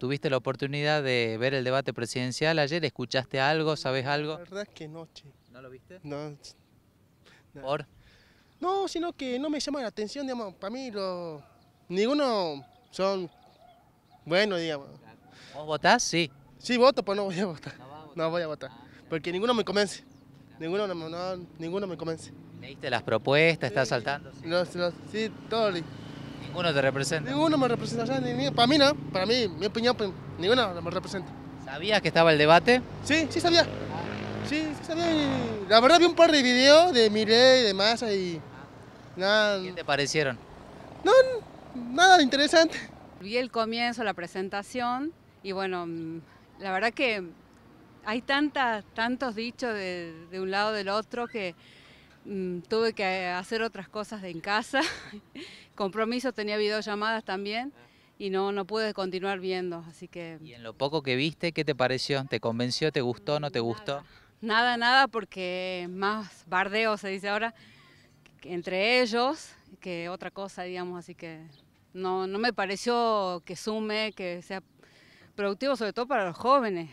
¿Tuviste la oportunidad de ver el debate presidencial ayer? ¿Escuchaste algo? ¿Sabes algo? La verdad es que noche. ¿No lo viste? No. ¿Por? No, sino que no me llama la atención, digamos, para mí Ninguno son buenos, digamos. ¿Vos votás? Sí. Sí, voto, pero no voy a votar. No, voy a votar. Ah, porque ninguno me convence. Ninguno, no, ninguno me convence. ¿Leíste las propuestas? ¿Estás saltando? Sí, los, los, sí Ninguno te representa. Ninguno me representa. para mí, no. Para mí, mi opinión, pues, ninguna me representa. ¿Sabías que estaba el debate? Sí, sí sabía. Sí, sí sabía. la verdad, vi un par de videos de miré y demás. ahí y. ¿Qué te parecieron? No, nada interesante. Vi el comienzo, la presentación y bueno, mm, la verdad que hay tantas, tantos dichos de, un lado del otro que mm, tuve que hacer otras cosas de en casa compromiso, tenía videollamadas también y no, no pude continuar viendo, así que... ¿Y en lo poco que viste, qué te pareció? ¿Te convenció? ¿Te gustó? ¿No te gustó? Nada, nada, porque más bardeo se dice ahora entre ellos que otra cosa, digamos, así que no, no me pareció que sume, que sea productivo sobre todo para los jóvenes,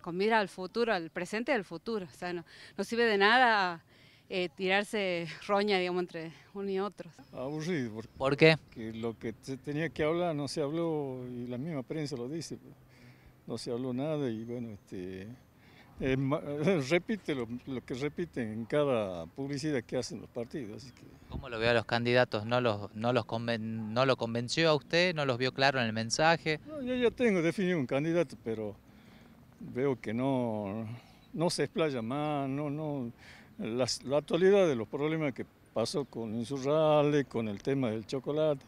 con mira al futuro, al presente y al futuro, o sea, no, no sirve de nada eh, tirarse roña, digamos, entre uno y otro. Aburrido. Porque ¿Por qué? Que lo que se tenía que hablar no se habló y la misma prensa lo dice. No se habló nada y bueno, este, repite lo, que repiten en cada publicidad que hacen los partidos. ¿Cómo lo vio a los candidatos? ¿No, los, no, los ¿No lo convenció a usted? ¿No los vio claro en el mensaje? yo ya tengo definido un candidato, pero veo que no, no se explaya más, no, no, la actualidad de los problemas que pasó con Insurrale, con el tema del chocolate,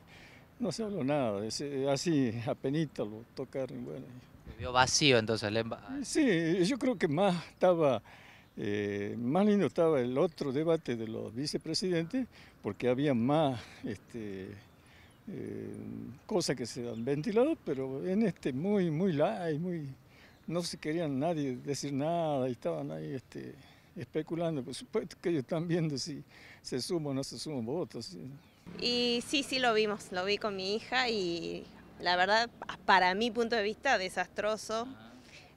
no se habló nada, eh, así apenas lo tocaron. Bueno. Se vio vacío entonces el eh, Sí, yo creo que más estaba, eh, más lindo estaba el otro debate de los vicepresidentes, porque había más este, cosas que se han ventilado, pero en este muy, muy light, muy, no se querían nadie decir nada y estaban ahí... Este, especulando, por supuesto que ellos están viendo si se suman o no se suman votos. Y sí, sí lo vimos, lo vi con mi hija y la verdad, para mi punto de vista, desastroso,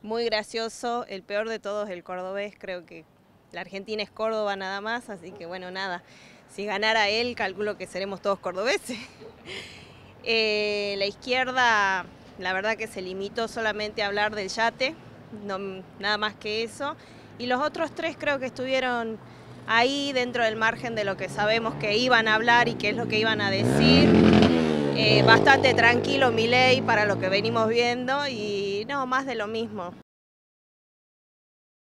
muy gracioso, el peor de todos el cordobés, creo que la Argentina es Córdoba nada más, así que bueno, nada, si ganara él, calculo que seremos todos cordobeses. Eh, la izquierda, la verdad que se limitó solamente a hablar del yate, nada más que eso y los otros tres creo que estuvieron ahí dentro del margen de lo que sabemos que iban a hablar y qué es lo que iban a decir. Eh, bastante tranquilo mi ley para lo que venimos viendo y no, más de lo mismo.